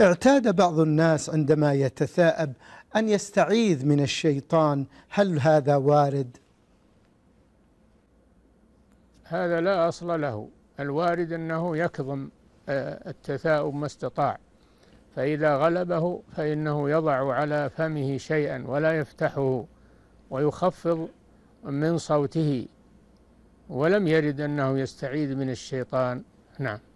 اعتاد بعض الناس عندما يتثاءب أن يستعيذ من الشيطان هل هذا وارد؟ هذا لا أصل له الوارد أنه يكظم آه، التثاؤب ما استطاع فإذا غلبه فإنه يضع على فمه شيئا ولا يفتحه ويخفض من صوته ولم يرد أنه يستعيذ من الشيطان نعم